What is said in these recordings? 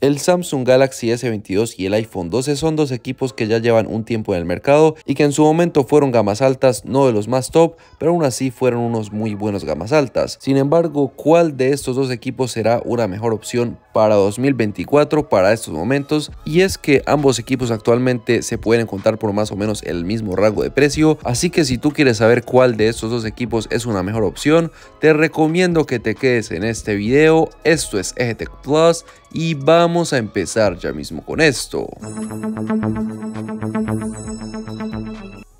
El Samsung Galaxy S22 y el iPhone 12 son dos equipos que ya llevan un tiempo en el mercado y que en su momento fueron gamas altas, no de los más top, pero aún así fueron unos muy buenos gamas altas. Sin embargo, ¿cuál de estos dos equipos será una mejor opción para 2024 para estos momentos? Y es que ambos equipos actualmente se pueden contar por más o menos el mismo rango de precio, así que si tú quieres saber cuál de estos dos equipos es una mejor opción, te recomiendo que te quedes en este video. Esto es EGTEC Plus y vamos a empezar ya mismo con esto.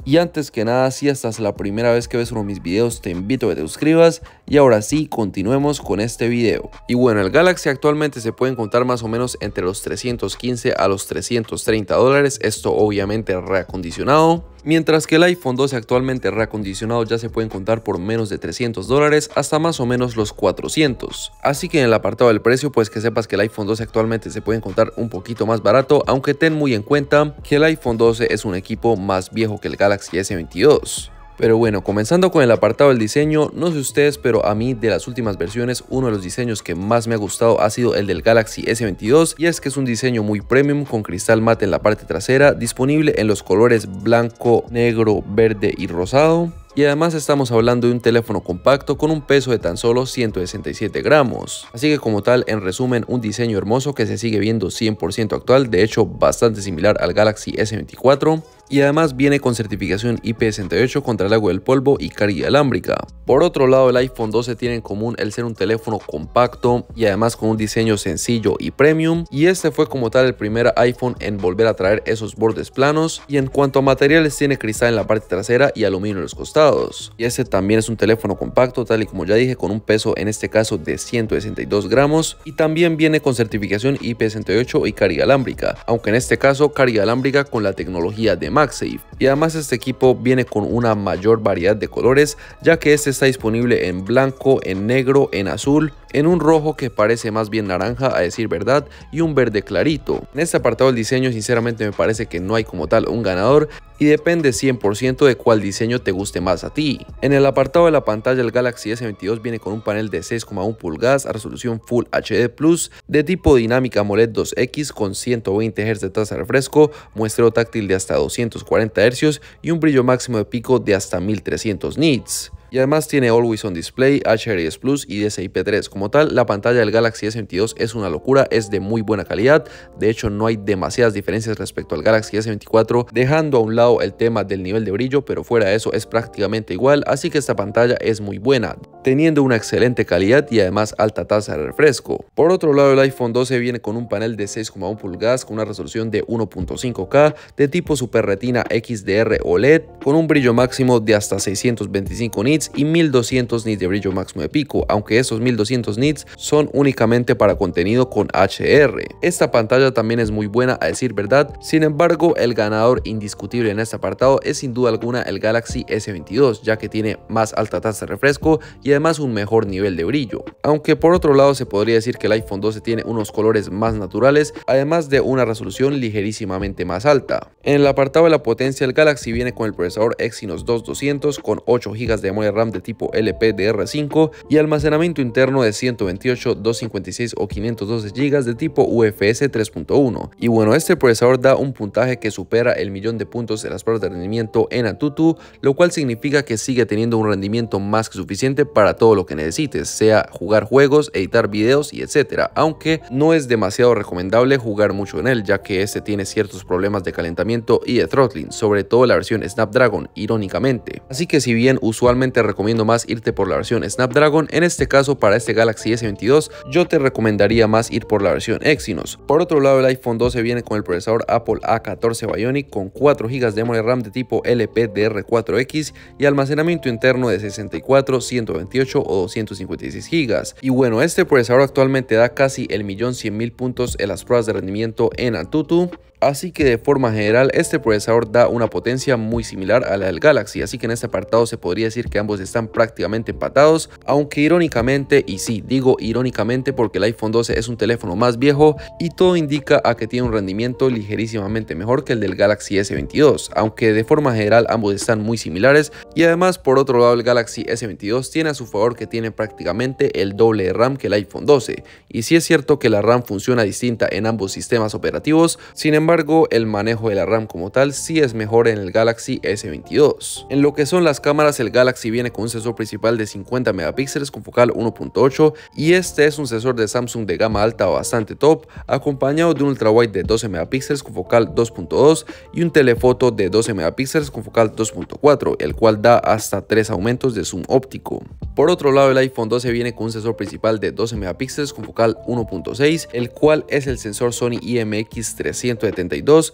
Y antes que nada, si esta es la primera vez que ves uno de mis videos, te invito a que te suscribas. Y ahora sí, continuemos con este video. Y bueno, el Galaxy actualmente se puede encontrar más o menos entre los 315 a los 330 dólares. Esto obviamente reacondicionado. Mientras que el iPhone 12 actualmente reacondicionado ya se puede encontrar por menos de 300 dólares hasta más o menos los 400. Así que en el apartado del precio pues que sepas que el iPhone 12 actualmente se puede encontrar un poquito más barato, aunque ten muy en cuenta que el iPhone 12 es un equipo más viejo que el Galaxy S22. Pero bueno, comenzando con el apartado del diseño, no sé ustedes, pero a mí de las últimas versiones uno de los diseños que más me ha gustado ha sido el del Galaxy S22 y es que es un diseño muy premium con cristal mate en la parte trasera, disponible en los colores blanco, negro, verde y rosado. Y además estamos hablando de un teléfono compacto con un peso de tan solo 167 gramos. Así que como tal, en resumen, un diseño hermoso que se sigue viendo 100% actual, de hecho bastante similar al Galaxy S24 y además viene con certificación IP68 contra el agua del polvo y carga alámbrica. Por otro lado, el iPhone 12 tiene en común el ser un teléfono compacto y además con un diseño sencillo y premium, y este fue como tal el primer iPhone en volver a traer esos bordes planos, y en cuanto a materiales tiene cristal en la parte trasera y aluminio en los costados. Y este también es un teléfono compacto, tal y como ya dije, con un peso en este caso de 162 gramos, y también viene con certificación IP68 y carga alámbrica, aunque en este caso carga alámbrica con la tecnología de y además este equipo viene con una mayor variedad de colores, ya que este está disponible en blanco, en negro, en azul, en un rojo que parece más bien naranja a decir verdad y un verde clarito. En este apartado del diseño sinceramente me parece que no hay como tal un ganador, y depende 100% de cuál diseño te guste más a ti. En el apartado de la pantalla el Galaxy S22 viene con un panel de 6,1 pulgadas a resolución Full HD+, de tipo dinámica AMOLED 2X con 120 Hz de tasa de refresco, muestreo táctil de hasta 240 Hz y un brillo máximo de pico de hasta 1300 nits y además tiene Always on Display, HDS Plus y DCI-P3. Como tal, la pantalla del Galaxy S22 es una locura, es de muy buena calidad, de hecho no hay demasiadas diferencias respecto al Galaxy S24, dejando a un lado el tema del nivel de brillo, pero fuera de eso es prácticamente igual, así que esta pantalla es muy buena, teniendo una excelente calidad y además alta tasa de refresco. Por otro lado, el iPhone 12 viene con un panel de 6,1 pulgadas con una resolución de 1.5K de tipo Super Retina XDR OLED, con un brillo máximo de hasta 625 nits y 1200 nits de brillo máximo de pico, aunque esos 1200 nits son únicamente para contenido con HR. Esta pantalla también es muy buena a decir verdad, sin embargo el ganador indiscutible en este apartado es sin duda alguna el Galaxy S22, ya que tiene más alta tasa de refresco y además un mejor nivel de brillo. Aunque por otro lado se podría decir que el iPhone 12 tiene unos colores más naturales, además de una resolución ligerísimamente más alta. En el apartado de la potencia, el Galaxy viene con el procesador Exynos 2200 con 8 GB de memoria RAM de tipo LPDR5 y almacenamiento interno de 128, 256 o 512 GB de tipo UFS 3.1. Y bueno, este procesador da un puntaje que supera el millón de puntos en las pruebas de rendimiento en Antutu, lo cual significa que sigue teniendo un rendimiento más que suficiente para todo lo que necesites, sea jugar juegos, editar videos y etcétera, aunque no es demasiado recomendable jugar mucho en él, ya que este tiene ciertos problemas de calentamiento y de throttling, sobre todo la versión Snapdragon, irónicamente. Así que si bien usualmente recomiendo más irte por la versión Snapdragon, en este caso para este Galaxy S22 yo te recomendaría más ir por la versión Exynos. Por otro lado el iPhone 12 viene con el procesador Apple A14 Bionic con 4 GB de memoria RAM de tipo LPDR4X y almacenamiento interno de 64, 128 o 256 GB. Y bueno, este procesador actualmente da casi el millón 100 mil puntos en las pruebas de rendimiento en Antutu Así que de forma general este procesador da una potencia muy similar a la del Galaxy, así que en este apartado se podría decir que ambos están prácticamente empatados, aunque irónicamente, y sí, digo irónicamente porque el iPhone 12 es un teléfono más viejo y todo indica a que tiene un rendimiento ligerísimamente mejor que el del Galaxy S22, aunque de forma general ambos están muy similares y además por otro lado el Galaxy S22 tiene a su favor que tiene prácticamente el doble de RAM que el iPhone 12, y si es cierto que la RAM funciona distinta en ambos sistemas operativos, sin embargo embargo, el manejo de la RAM como tal sí es mejor en el Galaxy S22. En lo que son las cámaras, el Galaxy viene con un sensor principal de 50 megapíxeles con focal 1.8 y este es un sensor de Samsung de gama alta bastante top, acompañado de un ultrawide de 12 megapíxeles con focal 2.2 y un telefoto de 12 megapíxeles con focal 2.4, el cual da hasta 3 aumentos de zoom óptico. Por otro lado, el iPhone 12 viene con un sensor principal de 12 megapíxeles con focal 1.6, el cual es el sensor Sony IMX300 de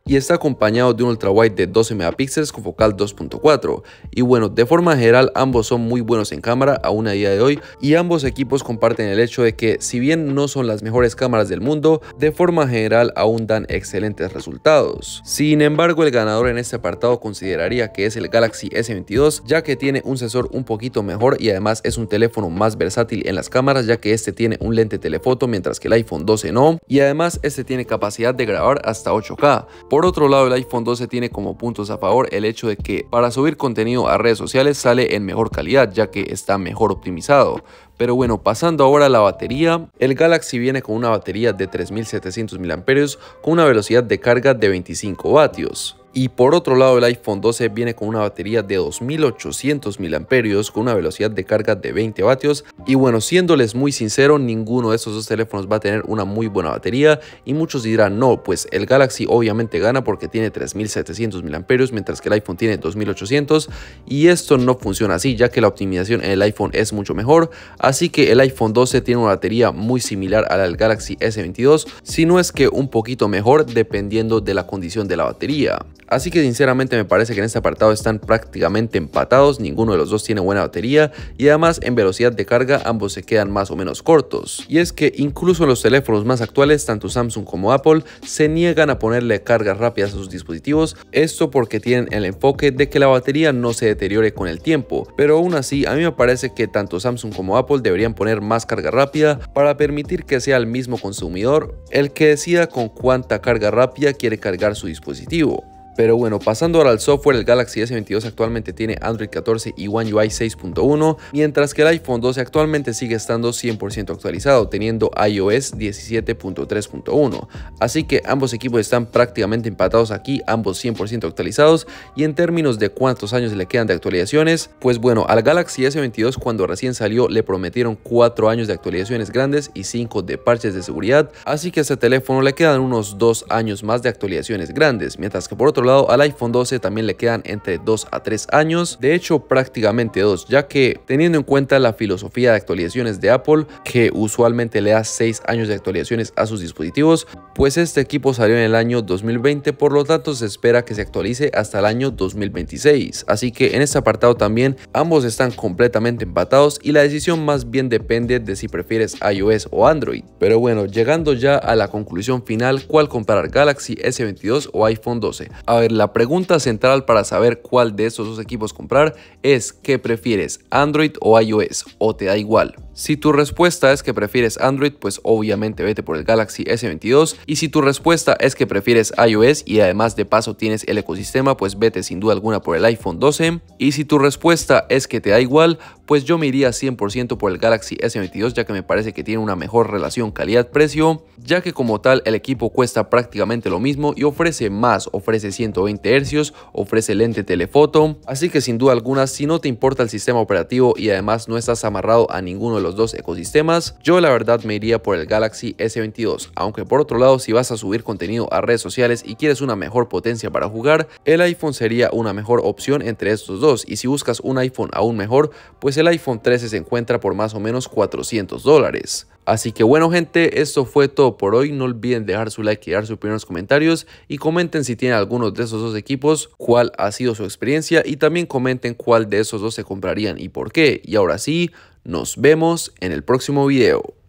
y está acompañado de un ultrawide de 12 megapíxeles con focal 2.4. Y bueno, de forma general ambos son muy buenos en cámara aún a día de hoy y ambos equipos comparten el hecho de que si bien no son las mejores cámaras del mundo, de forma general aún dan excelentes resultados. Sin embargo, el ganador en este apartado consideraría que es el Galaxy S22 ya que tiene un sensor un poquito mejor y además es un teléfono más versátil en las cámaras ya que este tiene un lente telefoto mientras que el iPhone 12 no y además este tiene capacidad de grabar hasta 8 por otro lado, el iPhone 12 tiene como puntos a favor el hecho de que para subir contenido a redes sociales sale en mejor calidad ya que está mejor optimizado. Pero bueno, pasando ahora a la batería, el Galaxy viene con una batería de 3700 mAh con una velocidad de carga de 25 vatios. Y por otro lado, el iPhone 12 viene con una batería de 2800 mAh con una velocidad de carga de 20 vatios. Y bueno, siéndoles muy sincero, ninguno de estos dos teléfonos va a tener una muy buena batería. Y muchos dirán, no, pues el Galaxy obviamente gana porque tiene 3700 mAh, mientras que el iPhone tiene 2800. Y esto no funciona así, ya que la optimización en el iPhone es mucho mejor. Así que el iPhone 12 tiene una batería muy similar a la del Galaxy S22, si no es que un poquito mejor dependiendo de la condición de la batería. Así que sinceramente me parece que en este apartado están prácticamente empatados, ninguno de los dos tiene buena batería y además en velocidad de carga ambos se quedan más o menos cortos. Y es que incluso los teléfonos más actuales, tanto Samsung como Apple, se niegan a ponerle cargas rápidas a sus dispositivos, esto porque tienen el enfoque de que la batería no se deteriore con el tiempo, pero aún así a mí me parece que tanto Samsung como Apple deberían poner más carga rápida para permitir que sea el mismo consumidor el que decida con cuánta carga rápida quiere cargar su dispositivo. Pero bueno, pasando ahora al software, el Galaxy S22 actualmente tiene Android 14 y One UI 6.1, mientras que el iPhone 12 actualmente sigue estando 100% actualizado, teniendo iOS 17.3.1. Así que ambos equipos están prácticamente empatados aquí, ambos 100% actualizados, y en términos de cuántos años le quedan de actualizaciones, pues bueno, al Galaxy S22 cuando recién salió le prometieron 4 años de actualizaciones grandes y 5 de parches de seguridad, así que a este teléfono le quedan unos 2 años más de actualizaciones grandes, mientras que por otro lado, al iPhone 12 también le quedan entre 2 a 3 años, de hecho prácticamente 2, ya que teniendo en cuenta la filosofía de actualizaciones de Apple, que usualmente le da 6 años de actualizaciones a sus dispositivos, pues este equipo salió en el año 2020, por lo tanto se espera que se actualice hasta el año 2026. Así que en este apartado también ambos están completamente empatados y la decisión más bien depende de si prefieres iOS o Android. Pero bueno, llegando ya a la conclusión final, ¿cuál comprar Galaxy S22 o iPhone 12? A ver, la pregunta central para saber cuál de esos dos equipos comprar es ¿qué prefieres, Android o iOS? ¿O te da igual? Si tu respuesta es que prefieres Android, pues obviamente vete por el Galaxy S22. Y si tu respuesta es que prefieres iOS y además de paso tienes el ecosistema, pues vete sin duda alguna por el iPhone 12. Y si tu respuesta es que te da igual, pues yo me iría 100% por el Galaxy S22 ya que me parece que tiene una mejor relación calidad-precio, ya que como tal el equipo cuesta prácticamente lo mismo y ofrece más, ofrece 120 Hz, ofrece lente telefoto, así que sin duda alguna si no te importa el sistema operativo y además no estás amarrado a ninguno de los los dos ecosistemas, yo la verdad me iría por el Galaxy S22, aunque por otro lado si vas a subir contenido a redes sociales y quieres una mejor potencia para jugar, el iPhone sería una mejor opción entre estos dos y si buscas un iPhone aún mejor, pues el iPhone 13 se encuentra por más o menos 400 dólares. Así que bueno gente, esto fue todo por hoy. No olviden dejar su like y dar sus opinión comentarios y comenten si tienen alguno de esos dos equipos, cuál ha sido su experiencia y también comenten cuál de esos dos se comprarían y por qué. Y ahora sí, nos vemos en el próximo video.